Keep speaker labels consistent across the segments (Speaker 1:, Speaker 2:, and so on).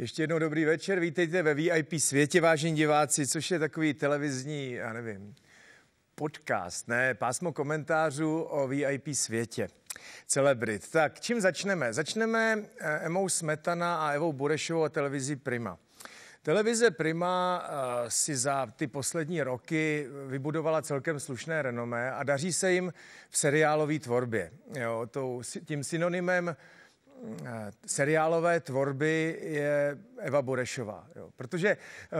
Speaker 1: Ještě jednou dobrý večer, vítejte ve VIP světě, vážení diváci, což je takový televizní, já nevím, podcast, ne, pásmo komentářů o VIP světě. Celebrit. Tak, čím začneme? Začneme eh, Emou Smetana a Evou Burešovou a televizi Prima. Televize Prima eh, si za ty poslední roky vybudovala celkem slušné renomé a daří se jim v seriálové tvorbě. Jo, tím synonymem Eh, seriálové tvorby je Eva Burešová. Jo. Protože eh,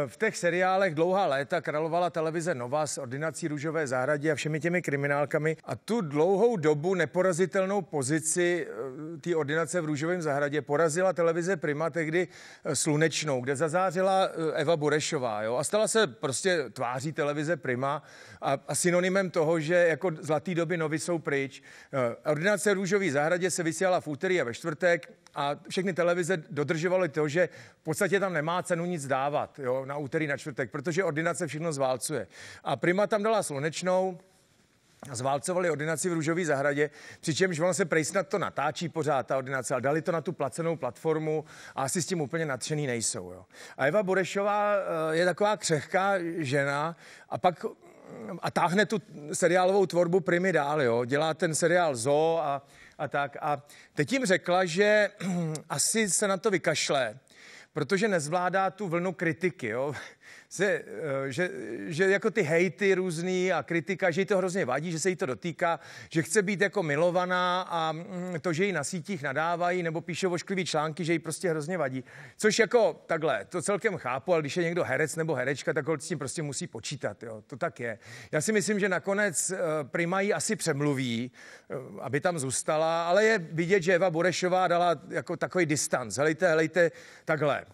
Speaker 1: v těch seriálech dlouhá léta královala televize Nova s ordinací Růžové zahradě a všemi těmi kriminálkami a tu dlouhou dobu neporazitelnou pozici eh, té ordinace v Růžovém zahradě porazila televize Prima tehdy slunečnou, kde zazářila Eva Burešová jo. a stala se prostě tváří televize Prima a, a synonymem toho, že jako zlatý doby novy jsou pryč. Ordinace Růžové zahradě se vysílala v úterý a ve čtvrtek úterek a všechny televize dodržovaly to, že v podstatě tam nemá cenu nic dávat jo, na úterý, na čtvrtek, protože ordinace všechno zválcuje. A Prima tam dala slunečnou, zválcovali ordinaci v Růžové zahradě, přičemž ona se prej snad to natáčí pořád, ta ordinace, ale dali to na tu placenou platformu a asi s tím úplně nadšený nejsou. Jo. A Eva Borešová eh, je taková křehká žena a pak mm, a táhne tu seriálovou tvorbu Primi dál, jo. Dělá ten seriál Zoo a a tak. A teď jim řekla, že asi se na to vykašle, protože nezvládá tu vlnu kritiky. Jo? se, eh, že, že jako ty hejty různý a kritika, že jí to hrozně vadí, že se jí to dotýká, že chce být jako milovaná a mm, to, že jí na sítích nadávají nebo píše ošklivý články, že jí prostě hrozně vadí. Což jako takhle, to celkem chápu, ale když je někdo herec nebo herečka, tak s tím prostě musí počítat, jo, to tak je. Já si myslím, že nakonec eh, Prima jí asi přemluví, eh, aby tam zůstala, ale je vidět, že Eva Burešová dala jako takový distanc. Helejte, helejte, takhle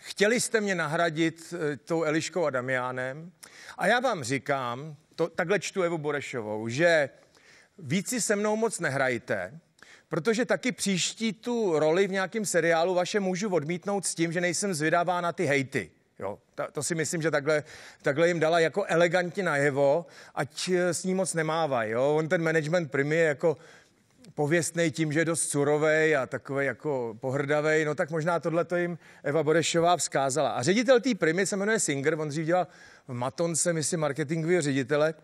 Speaker 1: chtěli jste mě nahradit eh, tou Eliškou a Damiánem a já vám říkám, to, takhle čtu Evu Borešovou, že víc si se mnou moc nehrajte, protože taky příští tu roli v nějakém seriálu vaše můžu odmítnout s tím, že nejsem zvědavá na ty hejty. Jo, ta, to si myslím, že takhle, takhle jim dala jako elegantně najevo, ať eh, s ní moc nemávají. On ten management je jako pověstný tím, že je dost surovej a takový jako pohrdavej, no tak možná tohle to jim Eva Borešová vzkázala. A ředitel té primy se jmenuje Singer, on dřív dělal v Matonce, myslím, marketingového ředitele,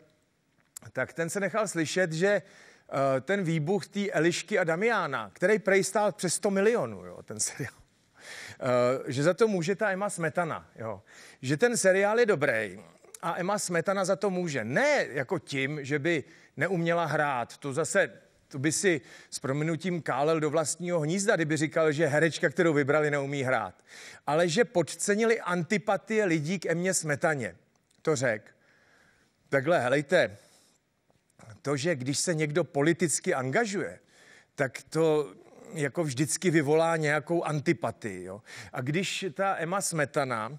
Speaker 1: tak ten se nechal slyšet, že eh, ten výbuch té Elišky a Damiana, který prej stál přes 100 milionů, jo, ten seriál, eh, že za to může ta Emma Smetana, jo. že ten seriál je dobrý, a Emma Smetana za to může. Ne jako tím, že by neuměla hrát, to zase to by si s prominutím kálel do vlastního hnízda, kdyby říkal, že herečka, kterou vybrali, neumí hrát. Ale že podcenili antipatie lidí k Emě Smetaně. To řek. Takhle, helejte, to, že když se někdo politicky angažuje, tak to jako vždycky vyvolá nějakou antipatii. Jo? A když ta Emma Smetana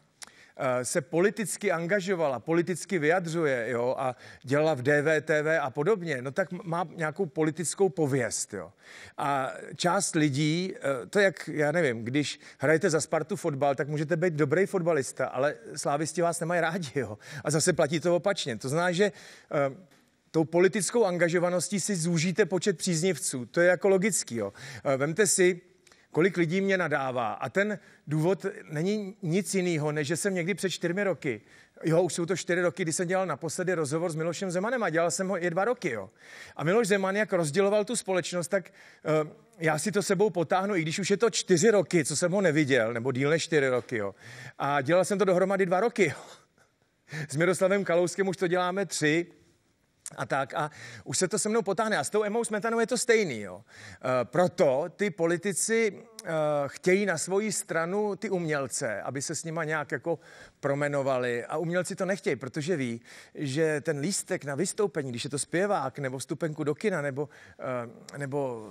Speaker 1: Eh, se politicky angažovala, politicky vyjadřuje jo, a dělala v DVTV a podobně, no tak má nějakou politickou pověst. Jo. A část lidí, eh, to jak, já nevím, když hrajete za Spartu fotbal, tak můžete být dobrý fotbalista, ale slávisti vás nemají rádi. Jo. A zase platí to opačně. To znamená, že eh, tou politickou angažovaností si zúžíte počet příznivců. To je jako logický. Jo. Vemte si, kolik lidí mě nadává. A ten důvod není nic jiného, než že jsem někdy před čtyřmi roky, jo, už jsou to čtyři roky, kdy jsem dělal naposledy rozhovor s Milošem Zemanem a dělal jsem ho i dva roky, jo. A Miloš Zeman, jak rozděloval tu společnost, tak uh, já si to sebou potáhnu, i když už je to čtyři roky, co jsem ho neviděl, nebo díl než čtyři roky, jo. A dělal jsem to dohromady dva roky, jo. S Miroslavem Kalouskem už to děláme tři, a tak. A už se to se mnou potáhne. A s tou Emou Smetanou je to stejný. Jo. E, proto ty politici e, chtějí na svoji stranu ty umělce, aby se s nima nějak jako promenovali. A umělci to nechtějí, protože ví, že ten lístek na vystoupení, když je to zpěvák, nebo vstupenku do kina, nebo, e, nebo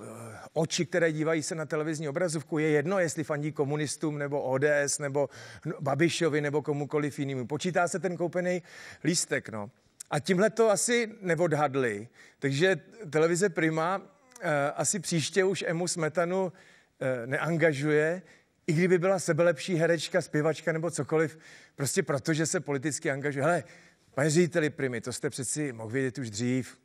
Speaker 1: oči, které dívají se na televizní obrazovku, je jedno, jestli fandí komunistům, nebo ODS, nebo Babišovi, nebo komukoliv jinému. Počítá se ten koupený lístek. No. A tímhle to asi neodhadli. Takže televize Prima eh, asi příště už Emu Smetanu eh, neangažuje, i kdyby byla sebelepší herečka, zpěvačka nebo cokoliv, prostě protože se politicky angažuje. Hele, pane řediteli Primy, to jste přeci mohl vědět už dřív.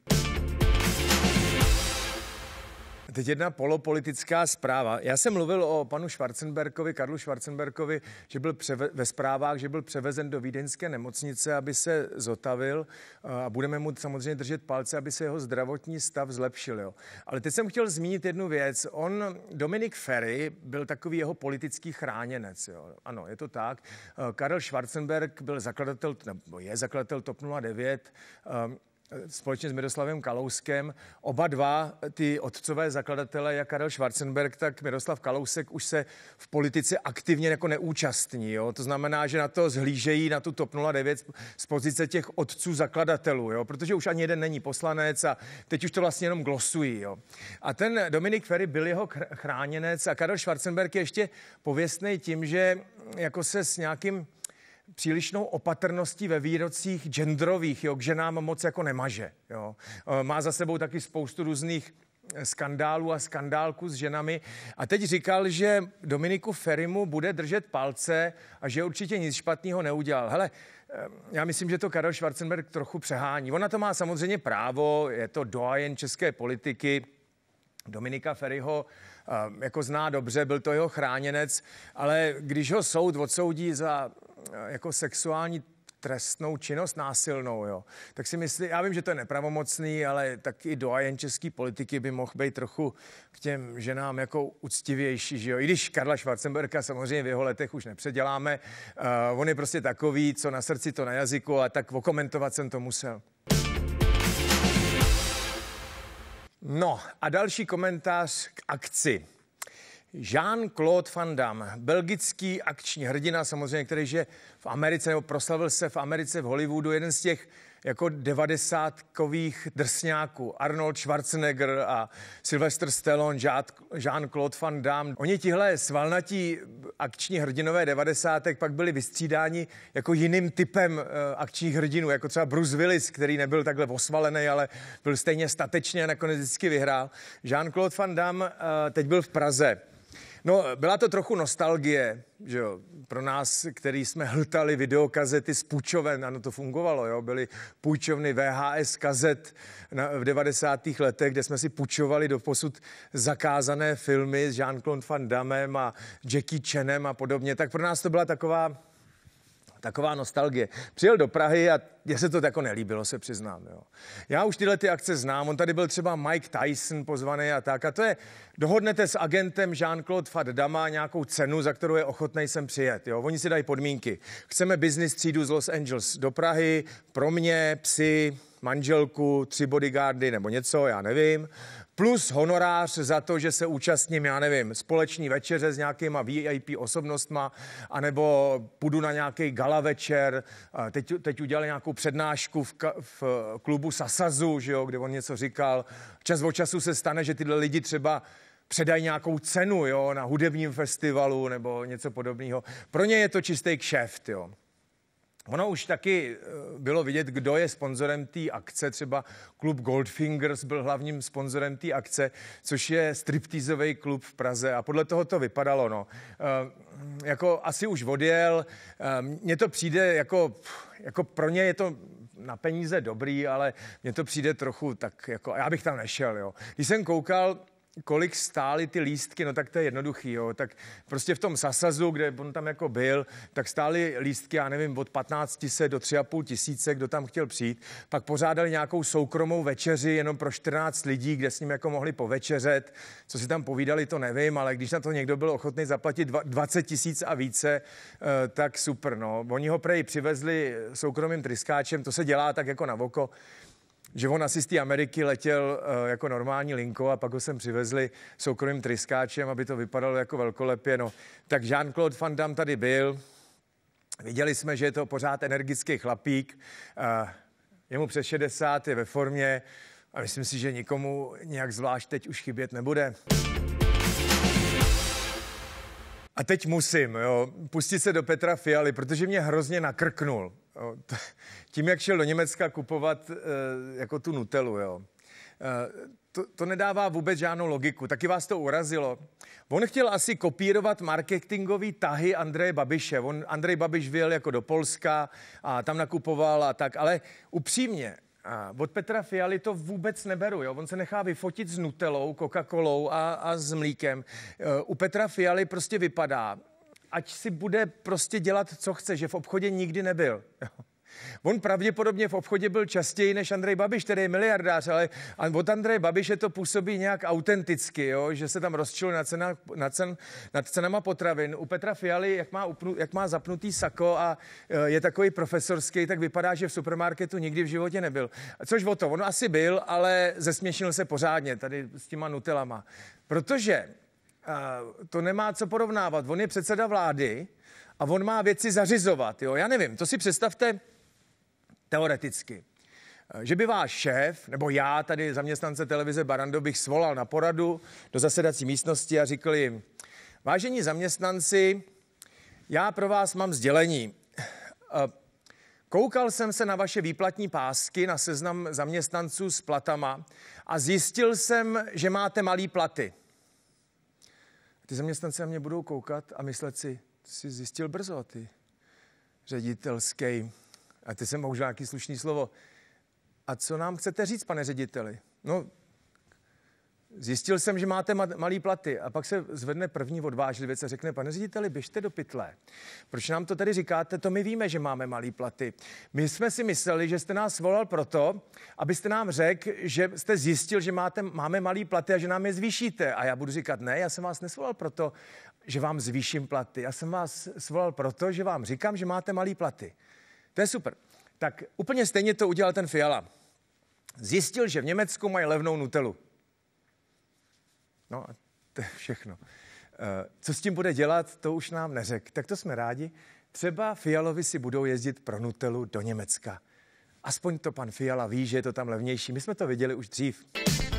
Speaker 1: Teď jedna polopolitická zpráva. Já jsem mluvil o panu Schwarzenberkovi, Karlu Schwarzenberkovi, že byl převe- ve zprávách, že byl převezen do vídeňské nemocnice, aby se zotavil eh, a budeme mu samozřejmě držet palce, aby se jeho zdravotní stav zlepšil. Jo. Ale teď jsem chtěl zmínit jednu věc. On, Dominik Ferry, byl takový jeho politický chráněnec. Jo. Ano, je to tak. Eh, Karel Schwarzenberg byl zakladatel, nebo je zakladatel TOP 09, eh, společně s Miroslavem Kalouskem. Oba dva ty otcové zakladatele, jak Karel Schwarzenberg, tak Miroslav Kalousek už se v politice aktivně jako neúčastní. Jo? To znamená, že na to zhlížejí na tu TOP 09 z pozice těch otců zakladatelů, jo? protože už ani jeden není poslanec a teď už to vlastně jenom glosují. Jo? A ten Dominik Ferry byl jeho chráněnec a Karel Schwarzenberg je ještě pověstný tím, že jako se s nějakým přílišnou opatrností ve výrocích genderových, jo, k ženám moc jako nemaže. Jo. Eh, má za sebou taky spoustu různých skandálů a skandálku s ženami. A teď říkal, že Dominiku Ferimu bude držet palce a že určitě nic špatného neudělal. Hele, eh, já myslím, že to Karel Schwarzenberg trochu přehání. Ona to má samozřejmě právo, je to doajen české politiky. Dominika Ferryho eh, jako zná dobře, byl to jeho chráněnec, ale když ho soud odsoudí za Eh, jako sexuální trestnou činnost násilnou, jo. Tak si myslím, já vím, že to je nepravomocný, ale tak i doajen český politiky by mohl být trochu k těm ženám jako uctivější, že jo. I když Karla Schwarzenberka samozřejmě v jeho letech už nepředěláme, uh, on je prostě takový, co na srdci, to na jazyku, a tak okomentovat jsem to musel. No a další komentář k akci. Jean-Claude Van Damme, belgický akční hrdina, samozřejmě, který je v Americe, nebo proslavil se v Americe, v Hollywoodu, jeden z těch jako devadesátkových drsňáků. Arnold Schwarzenegger a Sylvester Stallone, Jean-Claude Van Damme. Oni tihle svalnatí akční hrdinové devadesátek pak byli vystřídáni jako jiným typem eh, akčních hrdinů, jako třeba Bruce Willis, který nebyl takhle osvalený, ale byl stejně statečně a nakonec vždycky vyhrál. Jean-Claude Van Damme eh, teď byl v Praze No, byla to trochu nostalgie, že jo, pro nás, který jsme hltali videokazety z půjčoven, ano, to fungovalo, jo, byly půjčovny VHS kazet na, v 90. letech, kde jsme si půjčovali do posud zakázané filmy s Jean-Claude Van Damme a Jackie Chanem a podobně, tak pro nás to byla taková taková nostalgie. Přijel do Prahy a mně se to jako nelíbilo, se přiznám. Jo. Já už tyhle ty akce znám, on tady byl třeba Mike Tyson pozvaný a tak. A to je, dohodnete s agentem Jean-Claude Faddama nějakou cenu, za kterou je ochotný sem přijet. Jo. Oni si dají podmínky. Chceme business třídu z Los Angeles do Prahy, pro mě, psy, manželku, tři bodyguardy nebo něco, já nevím. Plus honorář za to, že se účastním, já nevím, společní večeře s nějakýma VIP osobnostma, anebo půjdu na nějaký gala večer. Teď, teď udělali nějakou přednášku v, ka, v eh, klubu Sasazu, že jo, kde on něco říkal. Čas od času se stane, že tyhle lidi třeba předají nějakou cenu jo, na hudebním festivalu nebo něco podobného. Pro ně je to čistý kšeft. Jo. Ono už taky eh, bylo vidět, kdo je sponzorem té akce. Třeba klub Goldfingers byl hlavním sponzorem té akce, což je striptýzový klub v Praze a podle toho to vypadalo. No. Eh, jako asi už odjel. Ehm, mně to přijde jako, jako pro ně je to na peníze dobrý, ale mně to přijde trochu tak jako, já bych tam nešel, jo. Když jsem koukal, kolik stály ty lístky, no tak to je jednoduchý, jo. Tak prostě v tom Sasazu, kde on tam jako byl, tak stály lístky, já nevím, od 15 000 do 3,5 tisíce, kdo tam chtěl přijít. Pak pořádali nějakou soukromou večeři jenom pro 14 lidí, kde s ním jako mohli povečeřet. Co si tam povídali, to nevím, ale když na to někdo byl ochotný zaplatit 20 tisíc a více, eh, tak super, no. Oni ho prej přivezli soukromým tryskáčem, to se dělá tak jako na voko, že on asi z té Ameriky letěl eh, jako normální linkou a pak ho sem přivezli soukromým tryskáčem, aby to vypadalo jako velkolepě. No, tak Jean-Claude Van Damme tady byl, viděli jsme, že je to pořád energický chlapík, eh, je mu přes 60, je ve formě a myslím si, že nikomu nějak zvlášť teď už chybět nebude. A teď musím jo, pustit se do Petra Fialy, protože mě hrozně nakrknul. Jo. Tím, jak šel do Německa kupovat e, jako tu nutelu. Jo. E, to, to nedává vůbec žádnou logiku. Taky vás to urazilo. On chtěl asi kopírovat marketingový tahy Andreje Babiše. On, Andrej Babiš vyjel jako do Polska a tam nakupoval a tak, ale upřímně, od Petra Fialy to vůbec neberu, jo? on se nechá vyfotit s nutelou, coca colou a, a s mlíkem. E, u Petra Fialy prostě vypadá, ať si bude prostě dělat, co chce, že v obchodě nikdy nebyl. Jo? On pravděpodobně v obchodě byl častěji než Andrej Babiš, který je miliardář, ale od Andreje Babiše to působí nějak autenticky, jo? že se tam rozčil na, cena, na cen, nad cenama potravin. U Petra Fialy, jak má, upnu, jak má zapnutý sako a e, je takový profesorský, tak vypadá, že v supermarketu nikdy v životě nebyl. Což o to, on asi byl, ale zesměšnil se pořádně tady s těma nutelama. Protože e, to nemá co porovnávat. On je předseda vlády a on má věci zařizovat. Jo? Já nevím, to si představte, teoreticky. Eh, že by váš šéf, nebo já tady zaměstnance televize Barando bych svolal na poradu do zasedací místnosti a řekl jim, vážení zaměstnanci, já pro vás mám sdělení. Eh, koukal jsem se na vaše výplatní pásky, na seznam zaměstnanců s platama a zjistil jsem, že máte malý platy. Ty zaměstnanci na mě budou koukat a myslet si, jsi zjistil brzo, ty ředitelský a ty jsem použil nějaký slušný slovo. A co nám chcete říct, pane řediteli? No, zjistil jsem, že máte malý platy. A pak se zvedne první odvážlivec a řekne, pane řediteli, běžte do pytle. Proč nám to tady říkáte? To my víme, že máme malý platy. My jsme si mysleli, že jste nás volal proto, abyste nám řekl, že jste zjistil, že máte, máme malý platy a že nám je zvýšíte. A já budu říkat, ne, já jsem vás nesvolal proto, že vám zvýším platy. Já jsem vás svolal proto, že vám říkám, že máte malý platy. To je super. Tak úplně stejně to udělal ten Fiala. Zjistil, že v Německu mají levnou nutelu. No a to je všechno. Eh, co s tím bude dělat, to už nám neřek. Tak to jsme rádi. Třeba Fialovi si budou jezdit pro Nutelu do Německa. Aspoň to pan Fiala ví, že je to tam levnější. My jsme to viděli už dřív.